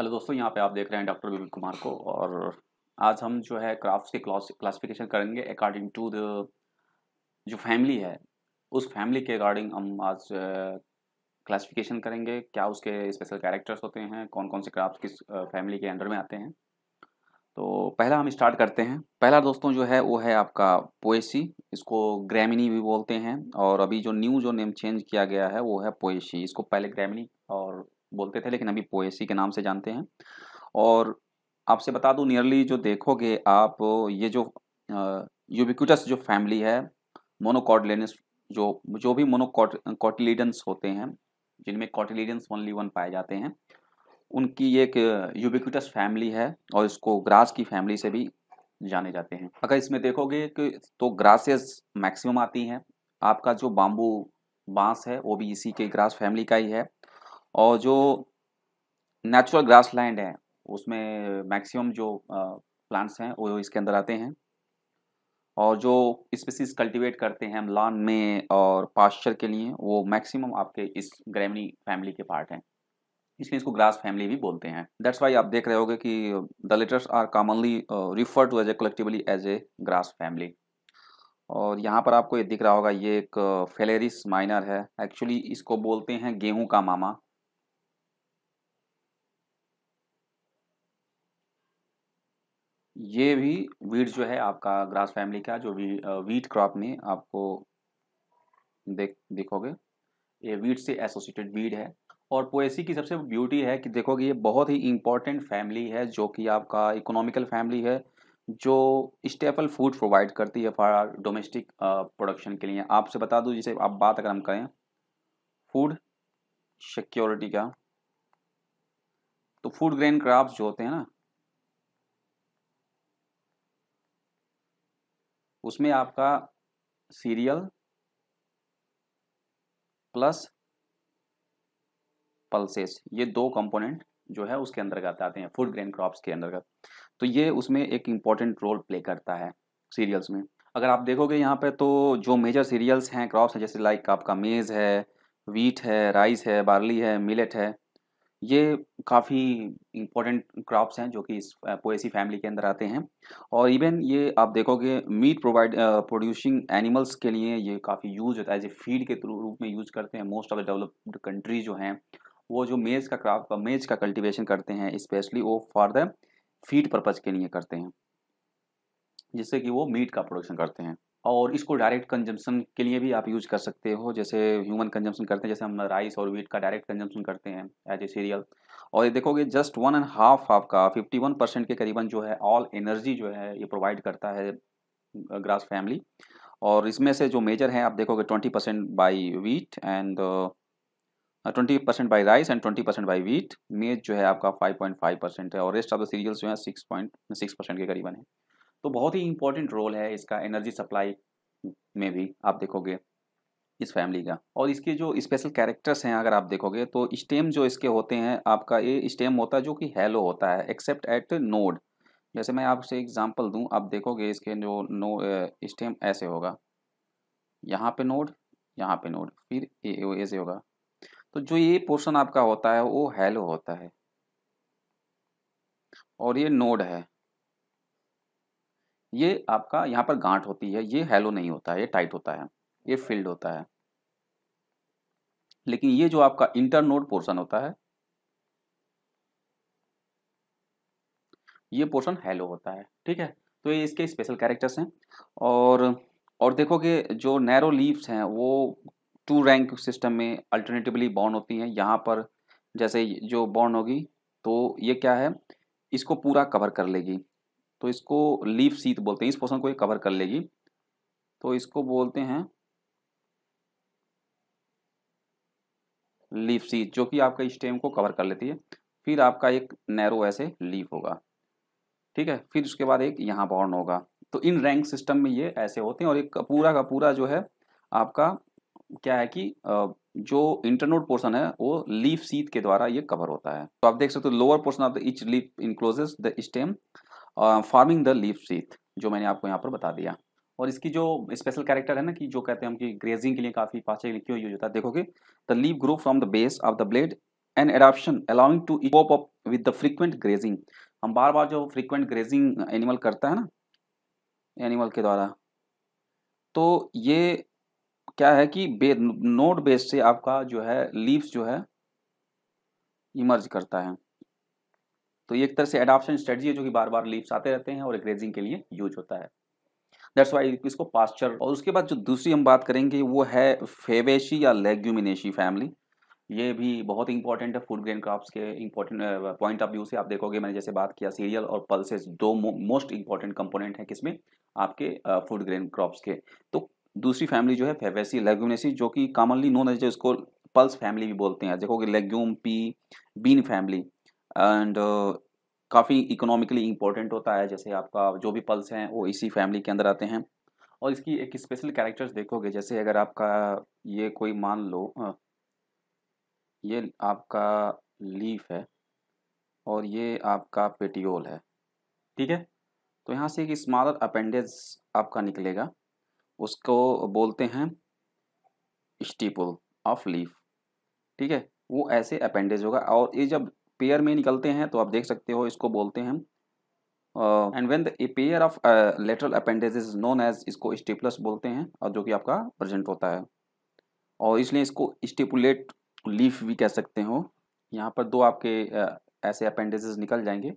Hello दोस्तों यहाँ पे आप देख रहे हैं डॉक्टर विपिन कुमार को और आज हम जो है क्राफ्ट के क्लास क्लासिफिकेशन करेंगे अकॉर्डिंग टू द जो फैमिली है उस फैमिली के अकॉर्डिंग हम आज क्लासिफिकेशन करेंगे क्या उसके स्पेशल कैरेक्टर्स होते हैं कौन कौन से क्राफ्ट किस फैमिली के अंडर में आते हैं तो पहला हम स्टार्ट करते हैं पहला दोस्तों जो है वो है आपका पोएसी इसको ग्रैमिनी भी बोलते हैं और अभी जो न्यू जो नेम चेंज किया गया है वो है पोएसी इसको पहले ग्रैमिनी और बोलते थे लेकिन अभी पोएसी के नाम से जानते हैं और आपसे बता दूं नियरली जो देखोगे आप ये जो यूबिक्यूटस जो फैमिली है मोनोकॉडलेनस जो जो भी मोनोकॉटिलीडन्स होते हैं जिनमें कॉटिलीडन्स ओनली वन पाए जाते हैं उनकी एक यूबिक्यूटस फैमिली है और इसको ग्रास की फैमिली से भी जाने जाते हैं अगर इसमें देखोगे कि तो ग्रासेस मैक्सिमम आती हैं आपका जो बाम्बू बांस है वो भी इसी के ग्रास फैमिली का ही है और जो नेचुरल ग्रास लैंड है उसमें मैक्सिमम जो प्लांट्स हैं वो इसके अंदर आते हैं और जो स्पीसीज कल्टीवेट करते हैं हम लॉन में और पास्चर के लिए वो मैक्सिमम आपके इस ग्रेमनी फैमिली के पार्ट हैं इसलिए इसको ग्रास फैमिली भी बोलते हैं दैट्स वाई आप देख रहे होगे कि the letters are commonly refer to as a collectively as a grass family और यहाँ पर आपको ये दिख रहा होगा ये एक फेलेरिस माइनर है एक्चुअली इसको बोलते हैं गेहूं का मामा ये भी वीट जो है आपका ग्रास फैमिली का जो भी वीट क्रॉप में आपको देख देखोगे ये वीट से एसोसिएटेड वीड है और पोएसी की सबसे ब्यूटी है कि देखोगे ये बहुत ही इंपॉर्टेंट फैमिली है जो कि आपका इकोनॉमिकल फैमिली है जो स्टेपल फूड प्रोवाइड करती है फॉर डोमेस्टिक प्रोडक्शन के लिए आपसे बता दूँ जिसे आप बात अगर हम करें फूड सिक्योरिटी का तो फूड ग्रेन क्रॉप्स जो होते हैं ना उसमें आपका सीरियल प्लस पल्सेस ये दो कंपोनेंट जो है उसके अंतर्गत आते हैं फूड ग्रेन क्रॉप्स के अंतर्गत तो ये उसमें एक इंपॉर्टेंट रोल प्ले करता है सीरियल्स में अगर आप देखोगे यहाँ पे तो जो मेजर सीरियल्स हैं क्रॉप्स हैं जैसे लाइक आपका मेज़ है वीट है राइस है बार्ली है मिलेट है ये काफ़ी इम्पोर्टेंट क्रॉप्स हैं जो कि इस पोएसी फैमिली के अंदर आते हैं और इवन ये आप देखोगे मीट प्रोवाइड प्रोड्यूसिंग एनिमल्स के लिए ये काफ़ी यूज होता है एज ए फीड के रूप में यूज करते हैं most of the developed countries जो हैं वो जो मेज का क्रॉप मेज का कल्टिवेशन करते हैं स्पेशली वो फॉर द फीड पर्पज़ के लिए करते हैं जिससे कि वो मीट का प्रोडक्शन करते हैं और इसको डायरेक्ट कंजम्पशन के लिए भी आप यूज कर सकते हो जैसे ह्यूमन कंजम्पशन करते हैं जैसे हम राइस और वीट का डायरेक्ट कंजम्पशन करते हैं एज ए सीरियल और ये देखोगे जस्ट वन एंड हाफ आपका फिफ्टी वन परसेंट के करीबन जो है ऑल एनर्जी जो है ये प्रोवाइड करता है ग्रास फैमिली और इसमें से जो मेजर है आप देखोगे twenty percent by wheat and twenty percent by rice and twenty percent by wheat maize जो है आपका फाइव पॉइंट फाइव परसेंट है और रेस्ट ऑफ द सीरियल्स जो है सिक्स पॉइंट सिक्स परसेंट के करीबन है तो बहुत ही इंपॉर्टेंट रोल है इसका एनर्जी सप्लाई में भी आप देखोगे इस फैमिली का और इसके जो स्पेशल कैरेक्टर्स हैं अगर आप देखोगे तो स्टेम जो इसके होते हैं आपका ये स्टेम होता है जो कि हेलो होता है एक्सेप्ट एट नोड जैसे मैं आपसे एग्जांपल दूं आप देखोगे इसके जो नो स्टेम ऐसे होगा यहाँ पे नोड यहाँ पे नोड फिर ऐसे होगा तो जो ये पोर्शन आपका होता है वो हैलो होता है और ये नोड है ये आपका यहाँ पर गांठ होती है ये हेलो नहीं होता है ये टाइट होता है ये फिल्ड होता है लेकिन ये जो आपका इंटर नोड पोर्शन होता है ये पोर्शन हेलो होता है ठीक है तो ये इसके स्पेशल कैरेक्टर्स हैं और और देखो कि जो नैरो लीव्स हैं वो टू रैंक सिस्टम में अल्टरनेटिवली बॉर्न होती हैं यहाँ पर जैसे जो बॉर्न होगी तो ये क्या है इसको पूरा कवर कर लेगी तो इसको लीफ सीथ बोलते हैं इस पोर्सन को ये कवर कर लेगी तो इसको बोलते हैं लीफ सीथ जो कि आपका स्टेम को कवर कर लेती है फिर आपका एक नैरो ऐसे लीफ होगा ठीक है फिर उसके बाद एक यहाँ बॉर्न होगा तो इन रैंक सिस्टम में ये ऐसे होते हैं और एक पूरा का पूरा जो है आपका क्या है कि जो इंटरनोड पोर्सन है वो लीफ सीथ के द्वारा ये कवर होता है तो आप देख सकते हो lower portion of the each leaf encloses the stem forming the leaf sheath जो मैंने आपको यहाँ पर बता दिया और इसकी जो स्पेशल कैरेक्टर है ना कि जो कहते हैं हम कि ग्रेजिंग के लिए काफ़ी पाचे के लिए क्यों यूज होता है देखोगे the leave grow from the base of the blade and adaption allowing to cope up with the frequent grazing हम बार बार जो फ्रीक्वेंट ग्रेजिंग एनिमल करता है ना एनिमल के द्वारा तो ये क्या है कि बे नोट बेस से आपका जो है लीव्स जो है इमर्ज करता है तो ये एक तरह से एडॉप्शन स्ट्रेटजी है जो कि बार बार लीव्स आते रहते हैं और ग्रेजिंग के लिए यूज होता है दैट्स वाई इसको पास्चर और उसके बाद जो दूसरी हम बात करेंगे वो है फेवेशी या लेग्यूमिनेशी फैमिली ये भी बहुत इंपॉर्टेंट है फूड ग्रेन क्रॉप्स के इंपॉर्टेंट पॉइंट ऑफ व्यू से आप देखोगे मैंने जैसे बात किया सीरियल और पल्सेस दो मोस्ट इंपॉर्टेंट कंपोनेंट है किसमें आपके फूड ग्रेन क्रॉप्स के तो दूसरी फैमिली जो है फेवेसी लेग्यूमिनेसी जो कि कॉमनली नोन है जो इसको पल्स फैमिली भी बोलते हैं देखोगे legume pea bean family and काफ़ी इकोनॉमिकली इम्पोर्टेंट होता है जैसे आपका जो भी पल्स हैं वो इसी फैमिली के अंदर आते हैं और इसकी एक स्पेशल कैरेक्टर्स देखोगे जैसे अगर आपका ये कोई मान लो ये आपका लीफ है और ये आपका पेटियोल है ठीक है तो यहाँ से एक स्मॉलर अपेंडेज आपका निकलेगा उसको बोलते हैं स्टीपल ऑफ लीफ ठीक है वो ऐसे अपेंडेज होगा और ये जब पेयर में निकलते हैं तो आप देख सकते हो इसको बोलते हैं and when a pair of lateral appendage is known as इसको स्टेपलस बोलते हैं और जो कि आपका प्रेजेंट होता है और इसलिए इसको स्टेपुलेट लीफ भी कह सकते हो यहाँ पर दो आपके uh, ऐसे अपेंडेज निकल जाएंगे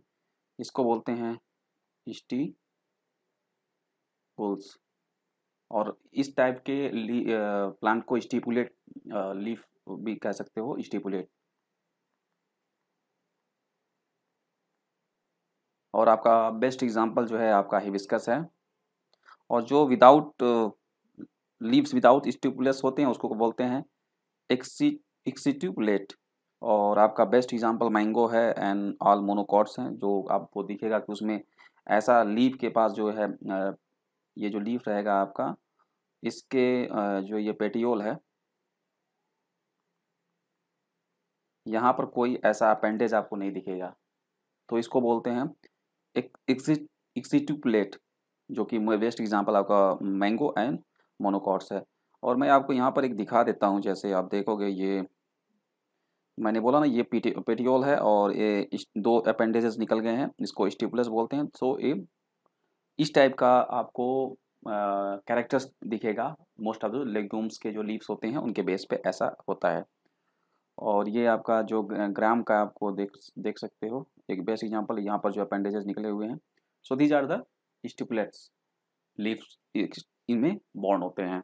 इसको बोलते हैं स्टी पुल्स और इस टाइप के प्लांट को स्टीपुलेट लीफ भी कह सकते हो स्टीपुलेट और आपका बेस्ट एग्जाम्पल जो है आपका हिबिस्कस है और जो विदाउट लीव्स विदाउट स्टिपुलस होते हैं उसको बोलते हैं एक्सीट्यूपलेट और आपका बेस्ट एग्जाम्पल मैंगो है एंड ऑल मोनोकॉट्स हैं जो आपको दिखेगा कि उसमें ऐसा लीव के पास जो है ये जो लीव रहेगा आपका इसके जो ये पेटियोल है यहाँ पर कोई ऐसा अपेंडेज आपको नहीं दिखेगा तो इसको बोलते हैं प्लेट जो कि बेस्ट एग्जाम्पल आपका मैंगो एंड मोनोकॉट्स है और मैं आपको यहाँ पर एक दिखा देता हूँ जैसे आप देखोगे ये मैंने बोला ना ये पेटी पेटियोल है और ये दो अपेंडेजेस निकल गए हैं इसको स्टिपुलस बोलते हैं सो ये इस टाइप का आपको कैरेक्टर्स दिखेगा मोस्ट ऑफ द लेग्यूम्स के जो लीव्स होते हैं उनके बेस पे ऐसा होता है और ये आपका जो ग्राम का आपको देख देख सकते हो एक बेस्ट एग्जाम्पल यहाँ पर जो अपेंडेजेस निकले हुए हैं so these are the stipulates leaves इनमें बॉर्न होते हैं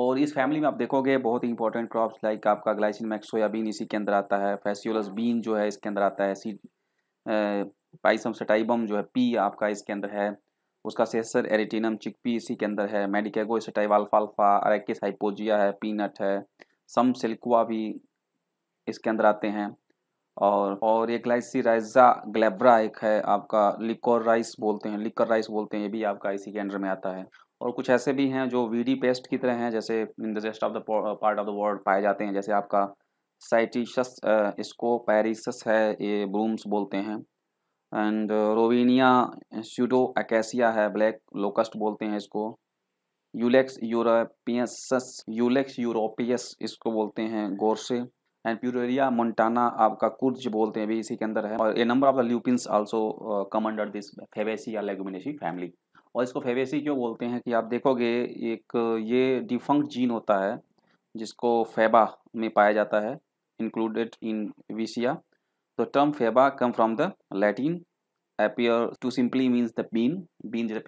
और इस फैमिली में आप देखोगे बहुत ही इंपॉर्टेंट क्रॉप्स लाइक आपका ग्लाइसिन मैक्स सोयाबीन इसी के अंदर आता है फैसियोलस बीन जो है इसके अंदर आता है सी पाइसम सेटाइबम जो है पी आपका इसके अंदर है उसका सेसर एरिटिनम चिकपी इसी के अंदर है मेडिकेगो स्टाइवाल्फाल्फा अरेकिस हाइपोजिया है पीनट है सम सिल्कुआ भी इसके अंदर आते हैं और और एक राइजा ग्लेब्रा एक है आपका लिकोर राइस बोलते हैं लिकर राइस बोलते हैं ये भी आपका इसी के अंडर में आता है और कुछ ऐसे भी हैं जो वीडी पेस्ट की तरह हैं जैसे in the rest of the part of the world पाए जाते हैं जैसे आपका साइटिशस इसको पैरिसस है ये ब्रूम्स बोलते हैं एंड रोविनिया स्यूडो एकेसिया है ब्लैक लोकस्ट बोलते हैं इसको यूलेक्स यूरोपियस यूलेक्स यूरोपियस इसको बोलते हैं गोरसे एंड प्यूरेरिया मोन्टाना आपका कुर्ज बोलते हैं भी इसी के अंदर है और a number of the lupinus also come under this fabaceae या लेगुमिनेसी फैमिली और इसको फेवेसी क्यों बोलते हैं कि आप देखोगे एक ये डिफंक्ट जीन होता है जिसको फेबा में पाया जाता है इंक्लूडेड इन विसिया तो term faba come from the Latin appear to simply means the bean bean जैसे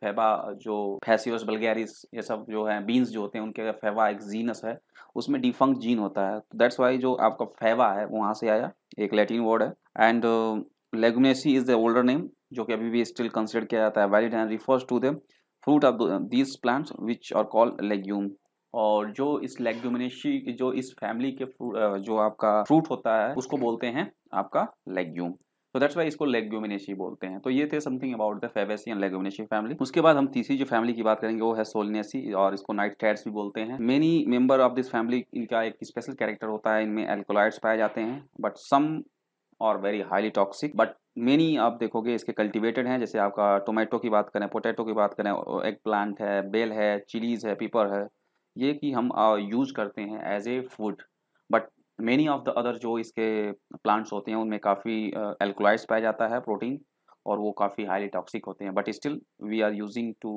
फेबा जो फैसियोस बल्गेरिस ये सब जो है बीन्स जो होते हैं उनके अगर फेबा एक जीनस है उसमें डिफंक्ट जीन होता है तो दैट्स वाई जो आपका फेबा है वहाँ से आया एक लैटिन वर्ड है and leguminosae is the older name जो कि अभी भी स्टिल कंसिडर किया जाता है valid and refers to the fruit of these plants which are called legume और जो इस लेग्यूमिनेशी जो इस फैमिली के uh, जो आपका फ्रूट होता है उसको बोलते हैं आपका लेग्यूम तो दैट्स वाई इसको लेग्यूमिनेशी बोलते हैं तो ये थे something about the fabaceae and leguminosae family उसके बाद हम तीसरी जो फैमिली की बात करेंगे वो है सोलनेसी और इसको नाइट टैट्स भी बोलते हैं many member of this family इनका एक स्पेशल कैरेक्टर होता है इनमें एल्कोलाइड्स पाए जाते हैं बट सम और very highly toxic but many आप देखोगे इसके कल्टिवेटेड हैं जैसे आपका टोमेटो की बात करें पोटैटो की बात करें एग प्लांट है बेल है चिलीज़ है पीपर है ये कि हम यूज़ करते हैं as a food but many of the other जो इसके प्लांट्स होते हैं उनमें काफ़ी एल्कोलाइड्स पाया जाता है प्रोटीन और वो काफ़ी हाईली टॉक्सिक होते हैं but still we are using to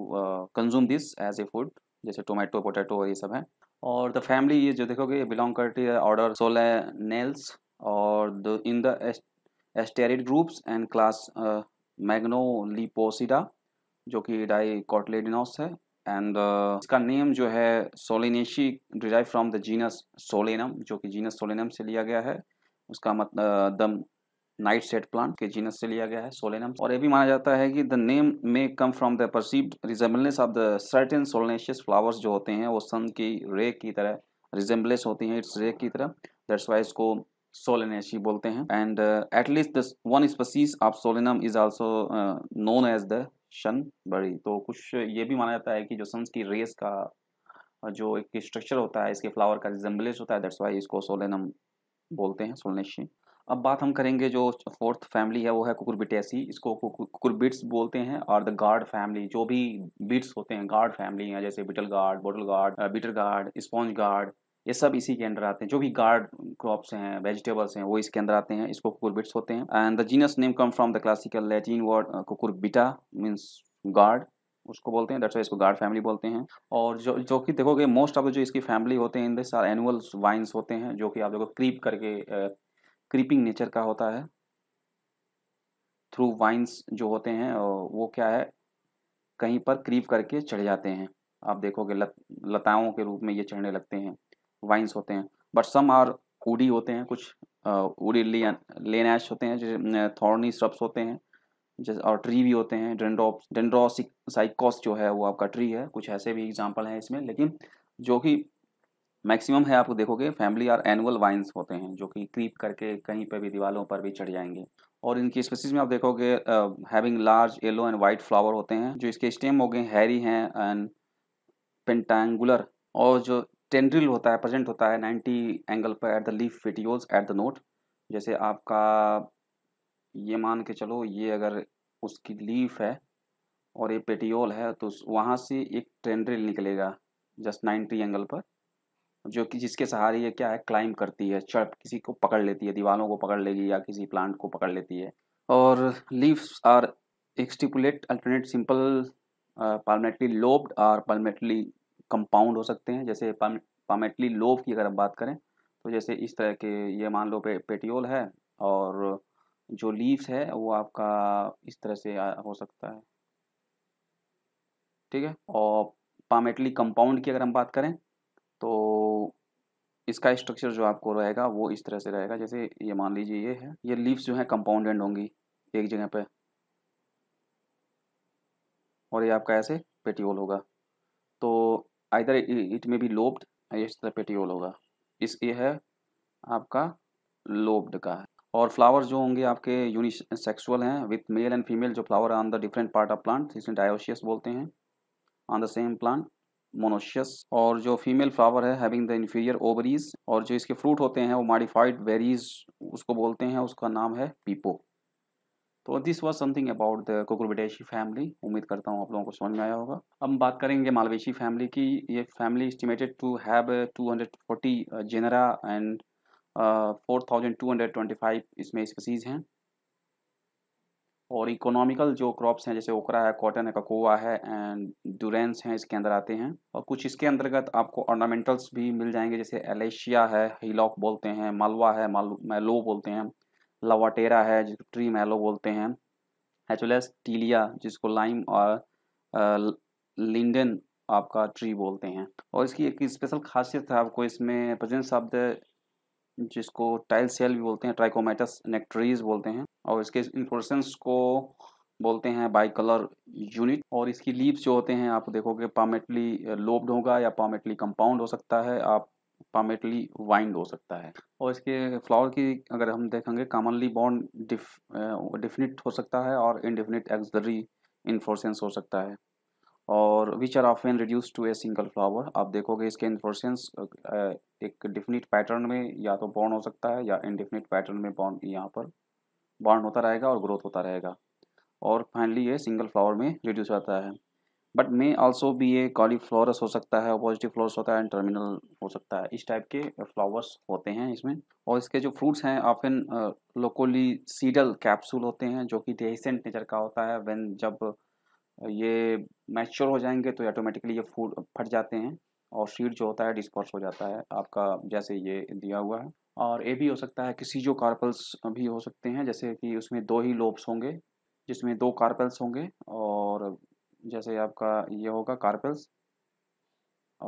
consume this as a food जैसे टोमेटो पोटैटो ये सब है और द फैमिली ये जो देखोगे बिलोंग करती है ऑर्डर सोलह नेल्स और the in the asterid groups and class magno जो कि डाई कॉटलेडिनोस है एंड uh, इसका नेम जो है solanaceae derive from the genus solanum जो कि जीनस सोलेनम से लिया गया है उसका मतलब द नाइट सेट प्लांट के जीनस से लिया गया है सोलेनम और ये भी माना जाता है कि the name may come from the perceived resemblance of the certain solanaceous flowers जो होते हैं वो सन की रे की तरह रिजेम्बलेंस होती हैं इट्स रे की तरह दैट्स वाई इसको सोलेनेशी बोलते हैं and at least one species of solanum is also known as the sunberry तो कुछ ये भी माना जाता है कि जो सन की रेस का जो एक स्ट्रक्चर होता है इसके फ्लावर का रिजम्बलेस होता है दैट्स वाई इसको सोलेनम बोलते हैं सोलनेशी अब बात हम करेंगे जो फोर्थ फैमिली है वो है कुकुरबिटेसी इसको कुकुरबिट्स बोलते हैं और द गार्ड फैमिली जो भी बिट्स होते हैं गार्ड फैमिली हैं जैसे bitter gourd bottle gourd bitter gourd sponge gourd ये सब इसी के अंदर आते हैं जो भी गार्ड क्रॉप्स हैं वेजिटेबल्स हैं वो इसके अंदर आते हैं इसको कुकुरबिट्स होते हैं and the genus name come from the classical Latin word cucurbita means gourd उसको बोलते हैं दैट्स इसको गार्ड फैमिली बोलते हैं और जो जो कि देखोगे मोस्ट ऑफ द जो इसकी फैमिली होते हैं in this are annual vines होते हैं जो कि आप लोगों को क्रीप करके क्रीपिंग uh, नेचर का होता है थ्रू वाइन्स जो होते हैं वो क्या है कहीं पर क्रीप करके चढ़ जाते हैं आप देखोगे लत लताओं के रूप में ये चढ़ने लगते हैं वाइन्स होते हैं बट सम आर उडी होते हैं कुछ उडी लेनैश होते हैं जैसे थॉर्नी स्ट्रप्स होते हैं जैसे और ट्री भी होते हैं डेंड्रोप डेंड्रोसिक साइकोस जो है वो आपका ट्री है कुछ ऐसे भी एग्जाम्पल हैं इसमें लेकिन जो कि मैक्सिमम है आप देखोगे फैमिली और एनुअल वाइन्स होते हैं जो कि क्रीप करके कहीं पर भी दीवारों पर भी चढ़ जाएंगे और इनकी स्पेसिस में आप देखोगे having large yellow and white flower होते हैं जो इसके स्टेम हो गए हैरी हैं एंड पेंटेंगुलर और जो टेंड्रिल होता है प्रेजेंट होता है 90 एंगल पर at the leaf petioles at the node जैसे आपका ये मान के चलो ये अगर उसकी लीफ है और ये पेटियोल है तो वहाँ से एक टेंड्रिल निकलेगा जस्ट 90 एंगल पर जो कि जिसके सहारे ये क्या है क्लाइम करती है चढ़ किसी को पकड़ लेती है दीवारों को पकड़ लेगी या किसी प्लांट को पकड़ लेती है और leaves are exstipulate alternate simple palmately lobed और पालमेटली कंपाउंड हो सकते हैं जैसे पामेटली लोव की अगर हम बात करें तो जैसे इस तरह के ये मान लो पे, पेटियोल है और जो लीव्स है वो आपका इस तरह से हो सकता है ठीक है और पामेटली कंपाउंड की अगर हम बात करें तो इसका स्ट्रक्चर जो आपको रहेगा वो इस तरह से रहेगा जैसे ये मान लीजिए ये है ये लीव्स जो हैं कंपाउंडेड होंगी एक जगह पे और ये आपका ऐसे पेटियोल होगा आइदर इट में भी लोब्ड इस तरह पेटियोल होगा इस ये है आपका लोब्ड का है और फ्लावर्स जो होंगे आपके यूनिसेक्सुअल हैं विथ मेल एंड फीमेल जो flower on the different part of plant इसमें डायोशियस बोलते हैं on the same plant monoecious और जो फीमेल फ्लावर है हैविंग द इन्फीरियर ओवरीज और जो इसके फ्रूट होते हैं वो मॉडिफाइड वेरीज उसको बोलते हैं उसका नाम है पीपो तो this was something about the cucurbitaceae family उम्मीद करता हूँ आप लोगों को समझ में आया होगा हम बात करेंगे मालवेशी फैमिली की ये family estimated to have 240 genera and 4225 इसमें स्पीसीज हैं और इकोनॉमिकल जो क्रॉप्स हैं जैसे ओकरा है कॉटन है ककोआ है एंड डूरेंस हैं इसके अंदर आते हैं और कुछ इसके अंतर्गत आपको ऑर्नामेंटल्स भी मिल जाएंगे जैसे एलेशिया है हिलॉक बोलते हैं मालवा है मालू मैलो बोलते हैं लवाटेरा है जिसको ट्री मैलो बोलते हैं एच वेल एस टीलिया जिसको लाइम और लिंडन आपका ट्री बोलते हैं और इसकी एक स्पेशल खासियत है आपको इसमें प्रेजेंस ऑफ द जिसको टाइल सेल भी बोलते हैं ट्राइकोमेटस नेक्ट्रीज बोलते हैं और इसके इन्फ्लोरेसेंस को बोलते हैं बाई कलर यूनिट और इसकी लीव्स जो होते हैं आप देखोगे पामेटली लोब्ड होगा या पामेटली कंपाउंड हो सकता है आप पामेटली वाइंड हो सकता है और इसके फ्लावर की अगर हम देखेंगे कॉमनली बॉन्ड डिफ डिफिनिट हो सकता है और इनडिफिनिट एक्सरी इन्फोर्सेंस हो सकता है और which are of an reduce to a single flower आप देखोगे इसके इन्फोर्सेंस एक डिफिनिट पैटर्न में या तो बॉन्ड हो सकता है या इनडिफिनिट पैटर्न में बॉन्ड यहाँ पर बॉन्ड होता रहेगा और ग्रोथ होता रहेगा और फाइनली ये सिंगल फ्लावर में रिड्यूस होता है बट मे आल्सो भी ये फ्लोरस हो सकता है पॉजिटिव फ्लोरस होता है एंड टर्मिनल हो सकता है इस टाइप के फ्लावर्स होते हैं इसमें और इसके जो फ्रूट्स हैं लोकोली सीडल कैप्सूल होते हैं जो कि डेसेंट नेचर का होता है वेन जब ये मैच्योर हो जाएंगे तो ऑटोमेटिकली ये फूड फट जाते हैं और सीड जो होता है डिस्पर्स हो जाता है आपका जैसे ये दिया हुआ है और ये भी हो सकता है कि सीजो कार्पल्स भी हो सकते हैं जैसे कि उसमें दो ही लोब्स होंगे जिसमें दो कार्पल्स होंगे और जैसे आपका ये होगा कार्पल्स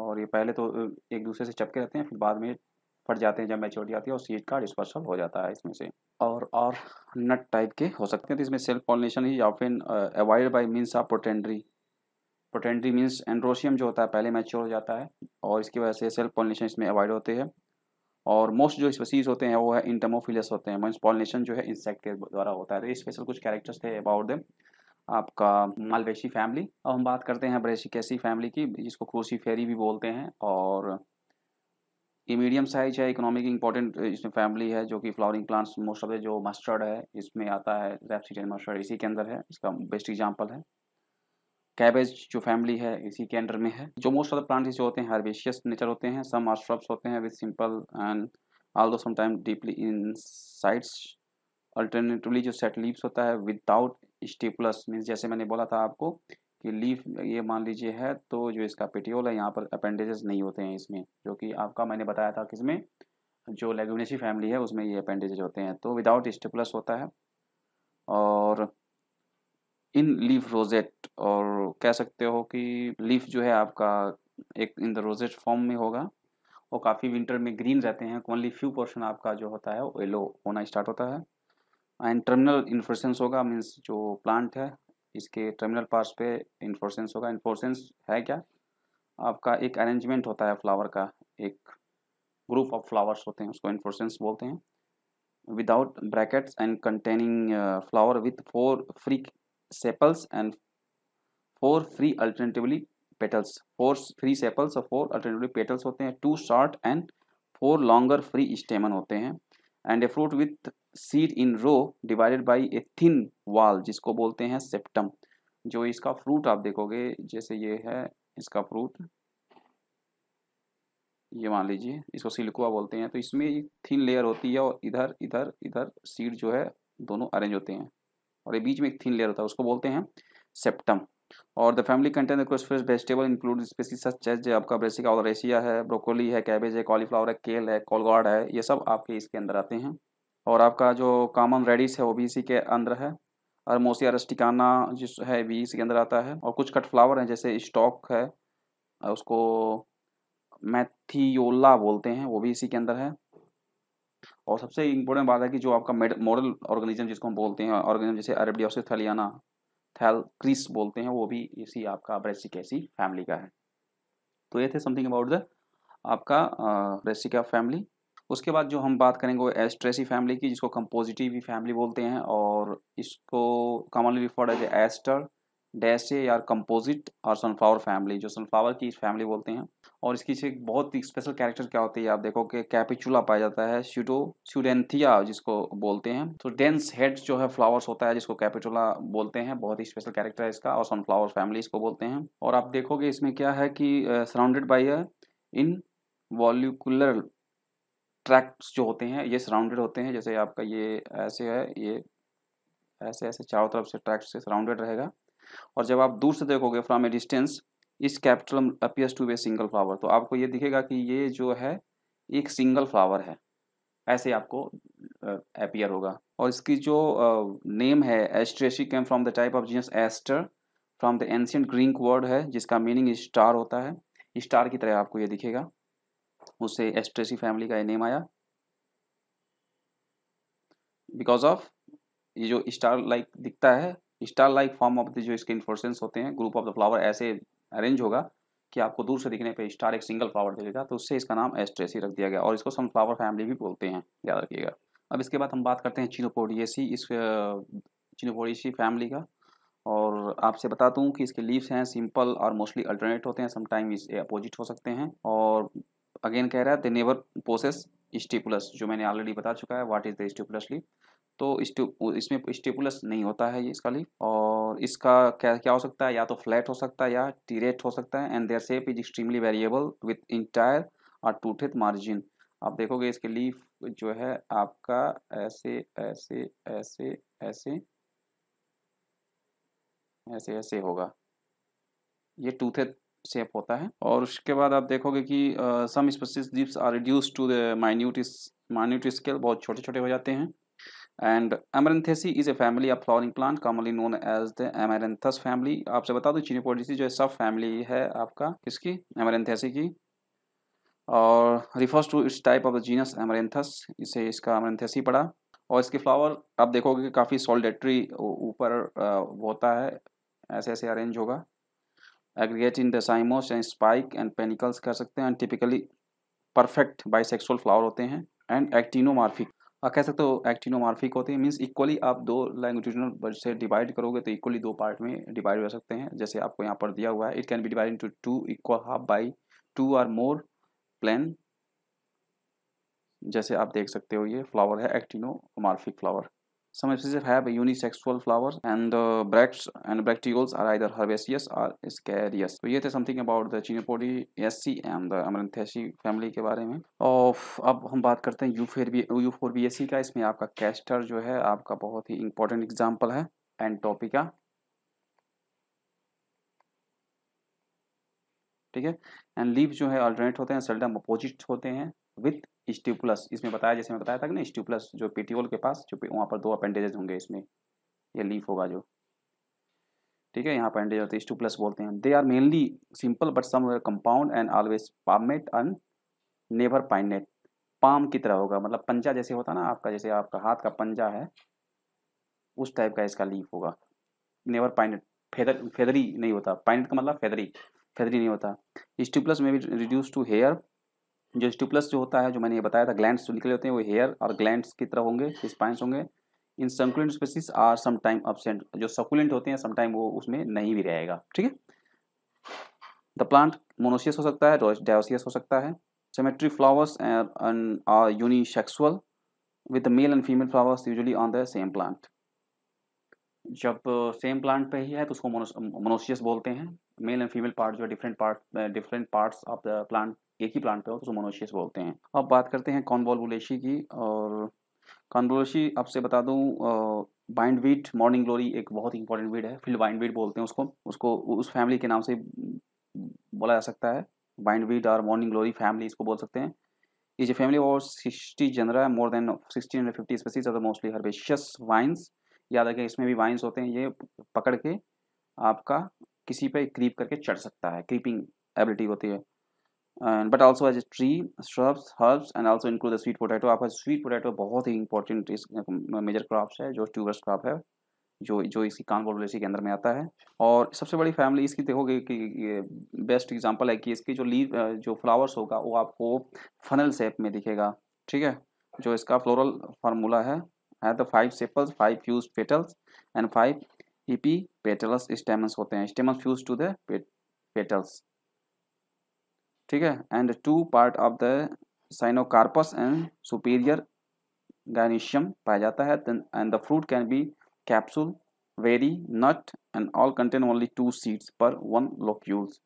और ये पहले तो एक दूसरे से चपके रहते हैं फिर बाद में फट जाते हैं जब मैच्योरिटी आती है और सीड का स्पर्शल हो जाता है इसमें से और और नट टाइप के हो सकते हैं तो इसमें सेल्फ पॉलिनेशन ही often avoid by means of protandry protandry means androecium जो होता है पहले मेच्योर हो जाता है और इसकी वजह से सेल्फ पॉलिनेशन इसमें अवॉइड होते हैं और मोस्ट जो स्पेसीज होते हैं वो है इंटमोफिलस होते हैं मीन्स पॉलिनेशन जो है इंसेक्ट के द्वारा होता है तो स्पेशल कुछ कैरेक्टर्स थे अबाउट देम आपका मालवेशी फैमिली अब हम बात करते हैं कैसी फैमिली की जिसको क्रोसी फेरी भी बोलते हैं और ये मीडियम साइज है इकोनॉमिक इंपॉर्टेंट इसमें फैमिली है जो कि flowering plants most of the जो मस्टर्ड है इसमें आता है रेपसीड मस्टर्ड इसी के अंदर है इसका बेस्ट एग्जाम्पल है कैबेज जो फैमिली है इसी के अंडर में है जो मोस्ट ऑफ द प्लांट्स जो होते हैं हर्बेशियस नेचर होते हैं सम आर श्रब्स होते हैं with simple and all though sometime deeply in sides alternatively जो सेट लीव्स होता है विदाउट स्टेपलस मीन्स जैसे मैंने बोला था आपको कि लीफ ये मान लीजिए है तो जो इसका पेटियोल है यहाँ पर अपेंडेजेस नहीं होते हैं इसमें जो कि आपका मैंने बताया था किसमें जो लेगुनेशी फैमिली है उसमें ये अपेंडेजेज होते हैं तो विदाउट स्टेपलस होता है और इन लीफ रोजेट और कह सकते हो कि लीफ जो है आपका एक इन द रोजेट फॉर्म में होगा और काफ़ी विंटर में ग्रीन रहते हैं ओनली फ्यू पोर्शन आपका जो होता है येलो होना स्टार्ट होता है एंड टर्मिनल इन्फोर्सेंस होगा मीन्स जो प्लांट है इसके टर्मिनल पार्ट्स पे इन्फोर्सेंस होगा इन्फोर्सेंस है क्या आपका एक अरेंजमेंट होता है फ्लावर का एक ग्रुप ऑफ फ्लावर्स होते हैं उसको इन्फोर्सेंस बोलते हैं without brackets and containing flower with four free sepals and four free alternatively petals four free sepals और फोर अल्टरनेटिवली पेटल्स होते हैं two short and four longer free stamen होते हैं and a fruit with seed in row divided by a thin wall जिसको बोलते हैं septum जो इसका फ्रूट आप देखोगे जैसे ये है इसका फ्रूट ये मान लीजिए इसको सिल्कुआ बोलते हैं तो इसमें एक थिन लेयर होती है और इधर इधर इधर सीड जो है दोनों अरेंज होते हैं और ये बीच में एक थिन लेयर होता है उसको बोलते हैं सेप्टम और द फैमिली कुछ fresh vegetable include species such आपका ब्रेसिका और रेसिया है ब्रोकोली है कैबेज है कॉलीफ्लावर है केल है कोलगार्ड है ये सब आपके इसके अंदर आते हैं और आपका जो कॉमन रेडिस है वो भी इसी के अंदर है अरमोसिया रस्टिकाना जिस है भी इसके अंदर आता है और कुछ कट फ्लावर हैं जैसे स्टॉक है उसको मैथियोला बोलते हैं वो भी इसी के अंदर है और सबसे इम्पोर्टेंट बात है कि जो आपका मॉडल ऑर्गेनिज्म जिसको हम बोलते हैं ऑर्गेनिज्म जैसे अरेबियोसिस थलियाना फैलक्रिस बोलते हैं वो भी इसी आपका ब्रेसिक ब्रेसिकेसी फैमिली का है तो ये थे समथिंग अबाउट द आपका ब्रेसिका फैमिली उसके बाद जो हम बात करेंगे वो एस्ट्रेसी फैमिली की जिसको कंपोजिटिव फैमिली बोलते हैं और इसको commonly referred as aster dash या कंपोजिट और सनफ्लावर फैमिली जो सनफ्लावर की फैमिली बोलते हैं और इसकी से बहुत ही स्पेशल कैरेक्टर क्या होती है आप देखो कि कैपिचुला पाया जाता है स्यूडो स्यूडेंथिया जिसको बोलते हैं तो डेंस हेड जो है फ्लावर्स होता है जिसको कैपिचुला बोलते हैं बहुत ही स्पेशल कैरेक्टर है इसका और सनफ्लावर फैमिली इसको बोलते हैं और आप देखोगे इसमें क्या है कि surrounded by involucral bracts जो होते हैं ये सराउंडेड होते हैं जैसे आपका ये ऐसे है ये ऐसे ऐसे चारों तरफ से ट्रैक्ट से सराउंडेड रहेगा और जब आप दूर से देखोगे फ्रॉम ए डिस्टेंस इस capital appears to be single flower तो आपको ये दिखेगा कि ये जो है एक सिंगल फ्लावर है ऐसे आपको अपियर होगा और इसकी जो नेम है Asteraceae came from the type of genus aster from the ancient Greek word है जिसका मीनिंग स्टार होता है स्टार की तरह आपको ये दिखेगा उससे एस्ट्रेसी फैमिली का ये नेम आया बिकॉज ऑफ ये जो स्टार लाइक -like दिखता है star like form of the जो इसके इन्फोर्सेंस होते हैं ग्रुप ऑफ द फ्लावर ऐसे अरेंज होगा कि आपको दूर से दिखने पे स्टार एक सिंगल फ्लावर दिखेगा तो उससे इसका नाम एस्ट्रेसी रख दिया गया और इसको सनफ्लावर फैमिली भी बोलते हैं याद रखिएगा अब इसके बाद हम बात करते हैं चिनोपोडियसी इस चिनोपोडियसी फैमिली का और आपसे बता दूँ कि इसके लीव्स हैं सिंपल और मोस्टली अल्टरनेट होते हैं समटाइम इस अपोजिट हो सकते हैं और अगेन कह रहा है द नेवर पोसेस स्टिपुलस जो मैंने ऑलरेडी बता चुका है what is the stipules leave तो इसमें स्टेपुलस नहीं होता है ये इसका लीफ और इसका क्या क्या हो सकता है या तो फ्लैट हो सकता है या टीरेट हो सकता है and their shape is extremely variable with entire और टूथेथ मार्जिन आप देखोगे इसके लीफ जो है आपका ऐसे ऐसे ऐसे ऐसे ऐसे ऐसे होगा ये टूथेथ सेप होता है और उसके बाद आप देखोगे कि some species leaves are reduce to the minute minute scale बहुत छोटे छोटे हो जाते हैं and Amaranthaceae is a family of flowering plant commonly known as the amaranthus family आपसे बता दूँ चीनीपोडिसी जो है सब फैमिली है आपका किसकी एमरेंथेसी की और refers to its type of the genus Amaranthus इसे इसका एमरेंथेसी पड़ा और इसके फ्लावर आप देखोगे कि काफ़ी सॉलिडेटरी ऊपर होता है ऐसे ऐसे अरेंज होगा aggregate in cymose and spike and panicles कर सकते हैं and typically perfect bisexual flower होते हैं एंड एक्टिनोमार्फिक कह सकते हो एक्टिनोमार्फिक होते हैं मीन्स इक्वली आप दो लैंग्वेजनल वर्ड से डिवाइड करोगे तो इक्वली दो पार्ट में डिवाइड हो सकते हैं जैसे आपको यहाँ पर दिया हुआ है it can be divide into two equal half by two or more plane जैसे आप देख सकते हो ये फ्लावर है actinomorphic flower Some species have a unisexual flowers and the bracts and bracteoles are either herbaceous or scarious so here थे something about the chinopodi SC and the Amaranthaceae family ke के बारे में और अब हम बात करते हैं यूफोरबिएसी का इसमें आपका कैस्टर जो है आपका बहुत ही इंपॉर्टेंट एग्जाम्पल है एंड टॉपिका ठीक है एंड लीव जो है अल्टरनेट होते हैं सेल्डम अपोजिट होते हैं विथ स्ट्यूपुलस इसमें बताया जैसे मैं बताया था कि ना स्ट्यूपुलस जो पेटियोल के पास जो वहाँ पर दो अपेंडेजेस होंगे इसमें ये लीफ होगा जो ठीक है यहाँ अपेंडेज होते हैं स्ट्यूपुलस बोलते हैं they are mainly simple but some compound and always palmate and never pinnate palm की तरह होगा मतलब पंजा जैसे होता ना आपका जैसे आपका हाथ का पंजा है उस टाइप का इसका लीफ होगा नेवर पाइनेट फेदर फेदरी नहीं होता पाइनेट का मतलब फेदरी फेदरी नहीं होता स्ट्यूपलस में भी रिड्यूस टू हेयर जो स्टिपुलस जो होता है जो मैंने ये बताया था ग्लैंड्स जो निकले होते हैं वो हेयर और ग्लैंड्स की तरह होंगे स्पाइंस होंगे in succulent species are sometime absent जो सर्कुलेंट होते हैं समटाइम वो उसमें नहीं भी रहेगा ठीक है द प्लांट मोनोसियस हो सकता है डायोसियस हो सकता है symmetry flowers are, and are unisexual male and female flowers usually on the same plant जब सेम प्लांट पे ही है तो उसको मोनोसियस बोलते हैं मेल एंड फीमेल पार्ट जो different part different parts of the plant एक ही प्लांट पे हो तो सुमोनोशियस बोलते हैं अब बात करते हैं कॉन्वोलुलेशी की और कॉनबोलेशी आपसे बता दूँ बाइंड वीट मॉर्निंग ग्लोरी एक बहुत ही इंपॉर्टेंट वीड है फील्ड बाइंड वीट बोलते हैं उसको उसको उस फैमिली के नाम से बोला जा सकता है बाइंड वीट और मॉर्निंग ग्लोरी फैमिली इसको बोल सकते हैं फैमिली a सिक्सटी जनरा है more than more hundred fifty species are the mostly herbaceous vines याद रखें इसमें भी वाइन्स होते हैं ये पकड़ के आपका किसी पे क्रीप करके चढ़ सकता है क्रीपिंग एबिलिटी होती है and but also as a tree shrubs herbs and also include the sweet potato आपका स्वीट पोटैटो बहुत ही इंपॉर्टेंट इस मेजर crops है जो ट्यूबर्स क्रॉप है जो जो इसकी कानवोलेसी के अंदर में आता है और सबसे बड़ी फैमिली इसकी देखोगे कि बेस्ट एग्जांपल है कि इसकी जो लीव जो फ्लावर्स होगा वो आपको फनल शेप में दिखेगा ठीक है जो इसका फ्लोरल फार्मूला है है the five sepals five fused petals and five epipetalous stamens होते हैं stamens fused to the petals ठीक है and two part of the syncarpous and superior gynoecium पाया जाता है and the fruit can be capsule berry nut and all contain only two seeds per one locules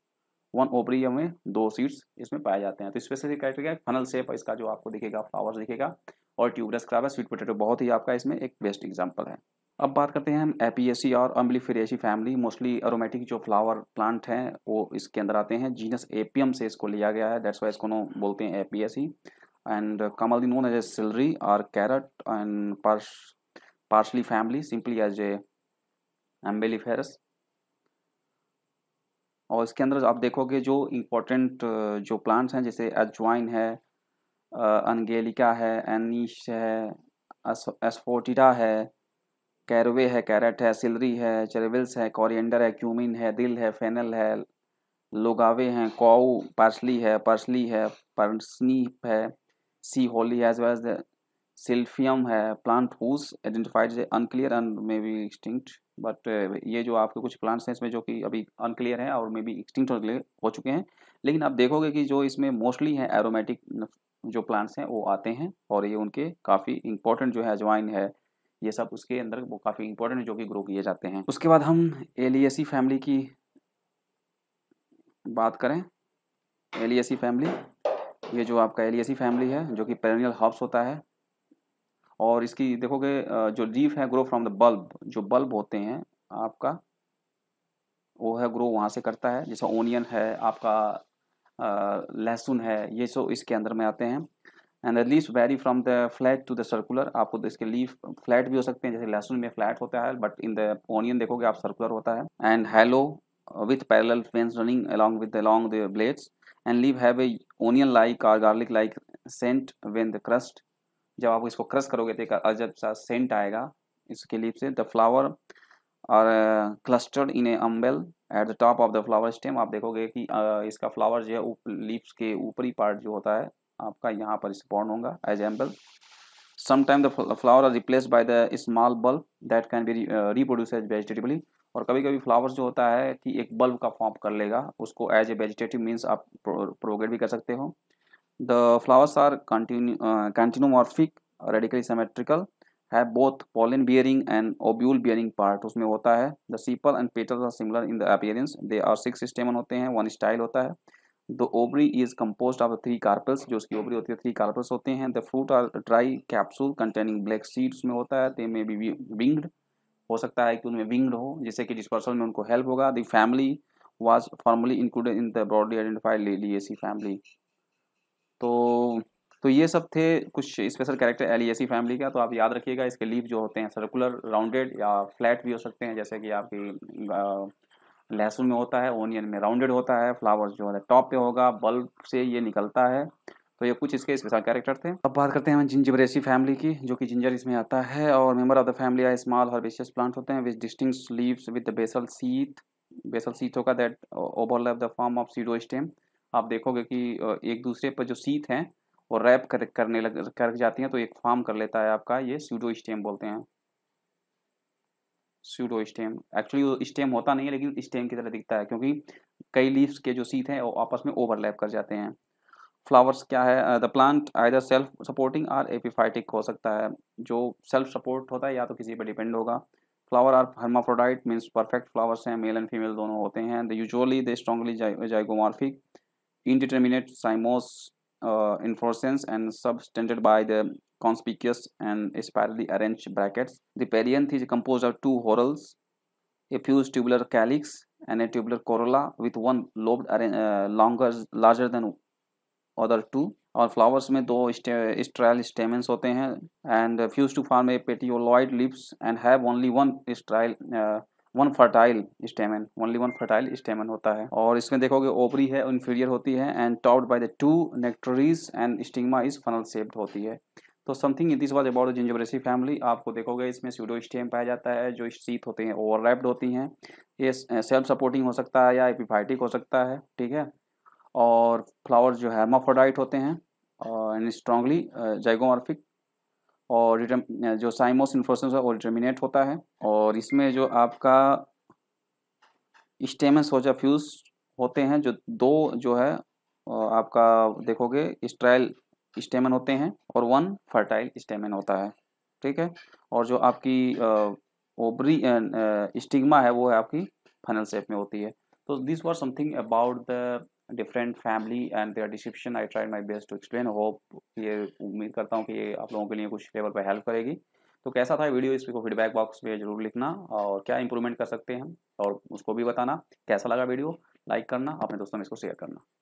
one ovary में दो seeds इसमें पाए जाते हैं तो स्पेशली क्राइटेरिया फनल शेप इसका जो आपको दिखेगा फ्लावर्स दिखेगा और ट्यूबलेस क्राब है स्वीट पोटेटो बहुत ही आपका इसमें एक बेस्ट एग्जाम्पल है अब बात करते हैं हम एपीएसी और अम्बलीफेरेसी फैमिली मोस्टली अरोमेटिक जो फ्लावर प्लांट हैं वो इसके अंदर आते हैं जीनस एपीएम से इसको लिया गया है डेट्स वाई इसको नो बोलते हैं Apiaceae and commonly known as a celery और carrot and pars parsley family simply as a umbelliferous और इसके अंदर आप देखोगे जो इम्पोर्टेंट जो प्लांट्स हैं जैसे अजवाइन है अनगेलिका है एनिश है एसफोटिडा है कैरवे है कैरेट है सिलरी है चेरेविल्स है कॉरियंडर है क्यूमिन है दिल है फेनल है लोगावे हैं कौ पार्सली है पर्सली है पर्सनीप है sea holly as well as silphium है plant whose identified unclear and may be extinct but ये जो आपके कुछ प्लांट्स हैं इसमें जो कि अभी अनक्लियर हैं और मे बी एक्सटिंक्ट हो चुके हैं लेकिन आप देखोगे कि जो इसमें मोस्टली हैं एरोमेटिक जो प्लांट्स हैं वो आते हैं और ये उनके काफ़ी इंपॉर्टेंट जो है अजवाइन है ये सब उसके अंदर वो काफ़ी इंपॉर्टेंट जो कि ग्रो किए जाते हैं उसके बाद हम एलियसी फैमिली की बात करें एलियसी फैमिली ये जो आपका एलियसी फैमिली है जो कि पेरेनियल हर्ब्स होता है और इसकी देखोगे जो लीफ है ग्रो फ्रॉम द बल्ब जो बल्ब होते हैं आपका वो है ग्रो वहाँ से करता है जैसे ओनियन है आपका लहसुन है ये सो इसके अंदर में आते हैं and the leaf vary from the flat to the circular आपको तो इसके लीव फ्लैट भी हो सकते हैं जैसे लहसुन में फ्लैट होता है बट इन द ओनियन देखोगे आप सर्कुलर होता है and hollow with parallel veins running along with along the blades and leave have a onion like और garlic like scent when the crushed जब आप इसको क्रस करोगे तो एक अजब सा सेंट आएगा इसके लीव से द फ्लावर और clustered in a umbel at the top of the flower stem आप देखोगे कि uh, इसका फ्लावर जो है लीव्स के ऊपरी पार्ट जो होता है आपका यहाँ पर स्पॉन होगा example sometime the flower are replace by the small bulb that can be reproduce as vegetatively और कभी कभी फ्लावर्स जो होता है कि एक बल्ब का फॉर्म कर लेगा उसको एज ए वेजिटेटिव मीन्स आप प्रोगेट भी कर सकते हो द फ्लावर्स आर कंटिन्यू कंटिन्यूमॉर्फिक रेडिकली सेमेट्रिकल है both pollen bearing and ovule bearing part उसमें होता है the sepal and petal are similar in the appearance they are six stamen होते हैं वन स्टाइल होता है the ovary is compose of three carpels जो उसकी ओवरी होती है थ्री कार्पल्स होते हैं the fruit are dry capsule containing black seeds में होता है दे मे बी विंग्ड हो सकता है कि उनमें विंग्ड हो जैसे कि जिस पर्सन में उनको हेल्प होगा the family was formerly included in the broadly identified Alliaceae family तो तो ये सब थे कुछ स्पेशल कैरेक्टर एलियसी फैमिली का तो आप याद रखिएगा इसके लीव जो होते हैं सर्कुलर राउंडेड या फ्लैट भी हो सकते हैं जैसे कि आपकी लहसुन में होता है ओनियन में राउंडेड होता है फ्लावर्स जो है टॉप पे होगा बल्ब से ये निकलता है तो ये कुछ इसके स्पेशल कैरेक्टर थे अब बात करते हैं जिंजरेसी फैमिली की जो कि जिंजर इसमें आता है और member of the family are small herbaceous plant होते हैं with distinct leaves with the basal sheath basal sheath होगा that overlap the form of pseudo stem आप देखोगे कि एक दूसरे पर जो सीथ हैं वो रैप कर, करने लग कर जाती हैं तो एक फॉर्म कर लेता है आपका ये सीडो स्टेम बोलते हैं स्यूडो स्टेम एक्चुअली स्टेम होता नहीं है लेकिन स्टेम की तरह दिखता है क्योंकि कई लीव्स के जो सीथ हैं वो आपस में ओवरलैप कर जाते हैं फ्लावर्स क्या है the plant either self supporting or epiphytic हो सकता है जो सेल्फ सपोर्ट होता है या तो किसी पर डिपेंड होगा flower are hermaphrodite means perfect flowers हैं मेल एंड फीमेल दोनों होते हैं the usually they strongly zygomorphic indeterminate cymose inflorescence and sub standard by the conspicuous and spirally arranged brackets. The perianth is composed of two whorls, a fused tubular calyx and a tubular corolla with one lobed uh, longer larger than other two. और flowers में दो sterile stamens होते हैं and fuse to form a petaloid lips and have only one sterile one fertile stamen only one fertile stamen होता है और इसमें देखोगे ओपरी है इन्फीरियर होती है and topped by the two nectaries and stigma is funnel shaped होती है तो something this was about Zingiberaceae family आपको देखोगे इसमें सीडो स्टेम पाया जाता है जो सीथ होते हैं ओवरलैप्ड होती हैं ये सेल्फ सपोर्टिंग हो सकता है या एपिफाइटिक हो सकता है ठीक है और फ्लावर्स जो हेमाफोडाइट होते हैं एंड स्ट्रांगली जैगोमार्फिक और uh, uh, जो साइमोस इन्फोसेंस है वो डिटर्मिनेट होता है और इसमें जो आपका स्टेमस हो फ्यूज होते हैं जो दो जो है uh, आपका देखोगे स्ट्राइल स्टेमन होते हैं और वन फर्टाइल स्टेमन होता है ठीक है और जो आपकी ओबरी स्टिग्मा है वो है आपकी फनल सेप में होती है तो this was something about the different family and their description I try my best to explain hope ये उम्मीद करता हूँ कि ये आप लोगों के लिए कुछ लेवल पर हेल्प करेगी तो कैसा था वीडियो इसको फीडबैक बॉक्स में जरूर लिखना और क्या इंप्रूवमेंट कर सकते हैं हम और उसको भी बताना कैसा लगा वीडियो लाइक करना अपने दोस्तों में इसको शेयर करना